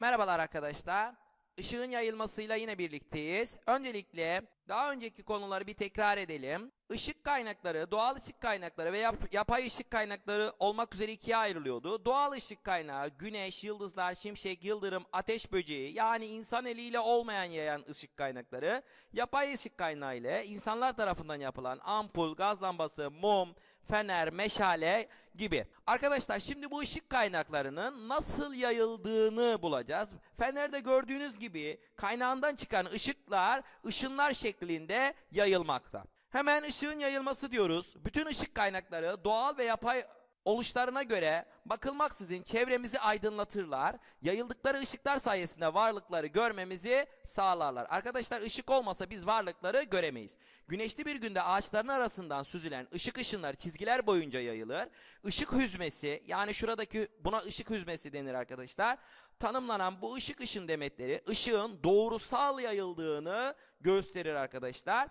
Merhabalar arkadaşlar. Işığın yayılmasıyla yine birlikteyiz. Öncelikle daha önceki konuları bir tekrar edelim ışık kaynakları, doğal ışık kaynakları ve yap, yapay ışık kaynakları olmak üzere ikiye ayrılıyordu. Doğal ışık kaynağı güneş, yıldızlar, şimşek, yıldırım, ateş böceği yani insan eliyle olmayan yayan ışık kaynakları. Yapay ışık kaynağı ile insanlar tarafından yapılan ampul, gaz lambası, mum, fener, meşale gibi. Arkadaşlar şimdi bu ışık kaynaklarının nasıl yayıldığını bulacağız. Fenerde gördüğünüz gibi kaynağından çıkan ışıklar ışınlar şeklinde yayılmakta. Hemen ışığın yayılması diyoruz. Bütün ışık kaynakları doğal ve yapay oluşlarına göre bakılmaksızın çevremizi aydınlatırlar. Yayıldıkları ışıklar sayesinde varlıkları görmemizi sağlarlar. Arkadaşlar ışık olmasa biz varlıkları göremeyiz. Güneşli bir günde ağaçların arasından süzülen ışık ışınları çizgiler boyunca yayılır. Işık hüzmesi yani şuradaki buna ışık hüzmesi denir arkadaşlar. Tanımlanan bu ışık ışın demetleri ışığın doğrusal yayıldığını gösterir arkadaşlar.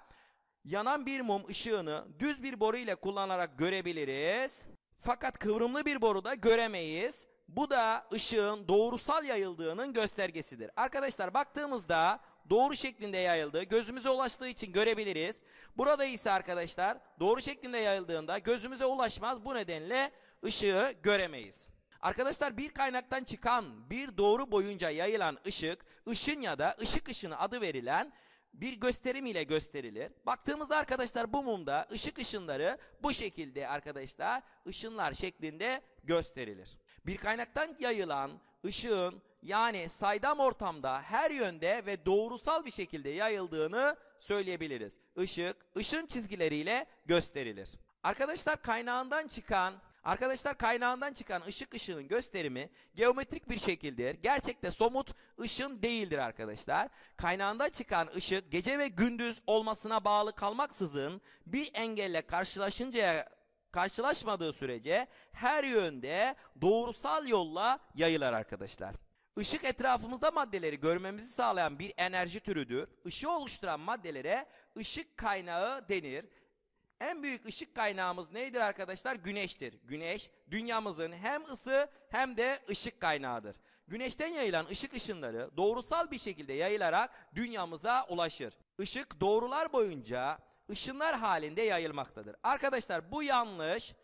Yanan bir mum ışığını düz bir boru ile kullanarak görebiliriz. Fakat kıvrımlı bir boruda göremeyiz. Bu da ışığın doğrusal yayıldığının göstergesidir. Arkadaşlar baktığımızda doğru şeklinde yayıldı. Gözümüze ulaştığı için görebiliriz. Burada ise arkadaşlar doğru şeklinde yayıldığında gözümüze ulaşmaz. Bu nedenle ışığı göremeyiz. Arkadaşlar bir kaynaktan çıkan bir doğru boyunca yayılan ışık, ışın ya da ışık ışını adı verilen bir gösterim ile gösterilir. Baktığımızda arkadaşlar bu mumda ışık ışınları bu şekilde arkadaşlar ışınlar şeklinde gösterilir. Bir kaynaktan yayılan ışığın yani saydam ortamda her yönde ve doğrusal bir şekilde yayıldığını söyleyebiliriz. Işık, ışın çizgileriyle gösterilir. Arkadaşlar kaynağından çıkan Arkadaşlar kaynağından çıkan ışık ışığının gösterimi geometrik bir şekildir. Gerçekte somut ışın değildir arkadaşlar. Kaynağından çıkan ışık gece ve gündüz olmasına bağlı kalmaksızın bir engelle karşılaşıncaya karşılaşmadığı sürece her yönde doğrusal yolla yayılır arkadaşlar. Işık etrafımızda maddeleri görmemizi sağlayan bir enerji türüdür. Işığı oluşturan maddelere ışık kaynağı denir. En büyük ışık kaynağımız neydir arkadaşlar? Güneştir. Güneş dünyamızın hem ısı hem de ışık kaynağıdır. Güneşten yayılan ışık ışınları doğrusal bir şekilde yayılarak dünyamıza ulaşır. Işık doğrular boyunca ışınlar halinde yayılmaktadır. Arkadaşlar bu yanlış.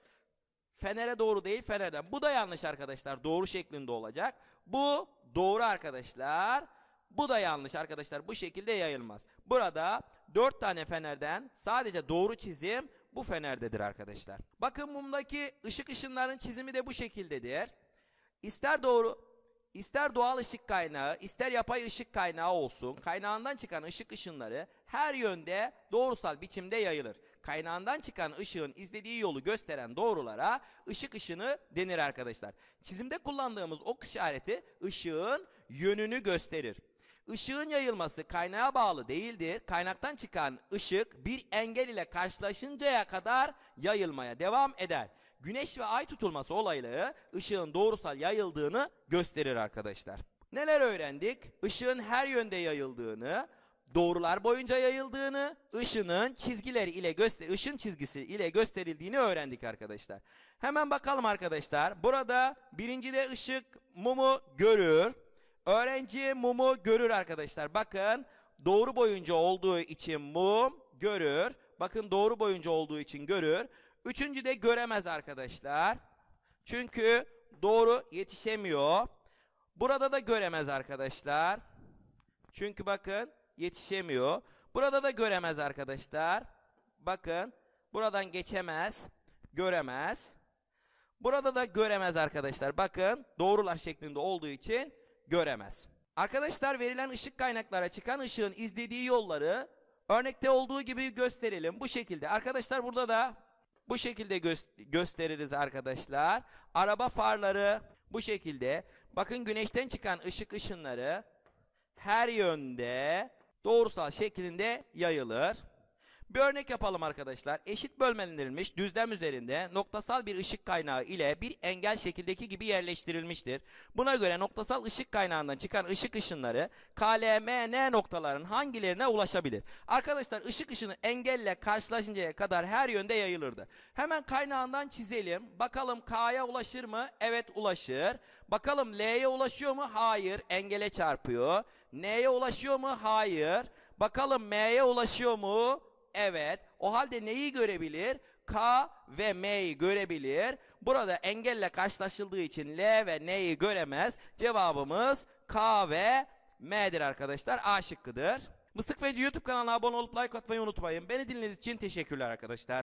Fener'e doğru değil Fener'den. Bu da yanlış arkadaşlar. Doğru şeklinde olacak. Bu doğru arkadaşlar. Bu da yanlış arkadaşlar. Bu şekilde yayılmaz. Burada 4 tane fenerden sadece doğru çizim bu fenerdedir arkadaşlar. Bakın mumdaki ışık ışınların çizimi de bu şekildedir. İster doğru, ister doğal ışık kaynağı, ister yapay ışık kaynağı olsun, kaynağından çıkan ışık ışınları her yönde doğrusal biçimde yayılır. Kaynağından çıkan ışığın izlediği yolu gösteren doğrulara ışık ışını denir arkadaşlar. Çizimde kullandığımız ok işareti ışığın yönünü gösterir. Işığın yayılması kaynağa bağlı değildir. Kaynaktan çıkan ışık bir engel ile karşılaşıncaya kadar yayılmaya devam eder. Güneş ve ay tutulması olaylığı ışığın doğrusal yayıldığını gösterir arkadaşlar. Neler öğrendik? Işığın her yönde yayıldığını, doğrular boyunca yayıldığını, ışının çizgiler ile göster ışın çizgisi ile gösterildiğini öğrendik arkadaşlar. Hemen bakalım arkadaşlar. Burada birincide ışık mumu görür. Öğrenci mumu görür arkadaşlar. Bakın doğru boyunca olduğu için mum görür. Bakın doğru boyunca olduğu için görür. Üçüncü de göremez arkadaşlar. Çünkü doğru yetişemiyor. Burada da göremez arkadaşlar. Çünkü bakın yetişemiyor. Burada da göremez arkadaşlar. Bakın buradan geçemez. Göremez. Burada da göremez arkadaşlar. Bakın doğrular şeklinde olduğu için göremez. Arkadaşlar verilen ışık kaynaklara çıkan ışığın izlediği yolları örnekte olduğu gibi gösterelim. Bu şekilde arkadaşlar burada da bu şekilde gö gösteririz arkadaşlar. Araba farları bu şekilde. Bakın güneşten çıkan ışık ışınları her yönde doğrusal şeklinde yayılır. Bir örnek yapalım arkadaşlar. Eşit bölmelendirilmiş düzlem üzerinde noktasal bir ışık kaynağı ile bir engel şekildeki gibi yerleştirilmiştir. Buna göre noktasal ışık kaynağından çıkan ışık ışınları KLMN noktaların hangilerine ulaşabilir? Arkadaşlar ışık ışını engelle karşılaşıncaya kadar her yönde yayılırdı. Hemen kaynağından çizelim. Bakalım K'ya ulaşır mı? Evet ulaşır. Bakalım L'ye ulaşıyor mu? Hayır. Engele çarpıyor. N'ye ulaşıyor mu? Hayır. Bakalım M'ye ulaşıyor mu? Evet. O halde neyi görebilir? K ve M'yi görebilir. Burada engelle karşılaşıldığı için L ve N'yi göremez. Cevabımız K ve M'dir arkadaşlar. A şıkkıdır. Mıstık Fence YouTube kanalına abone olup like atmayı unutmayın. Beni dinlediğiniz için teşekkürler arkadaşlar.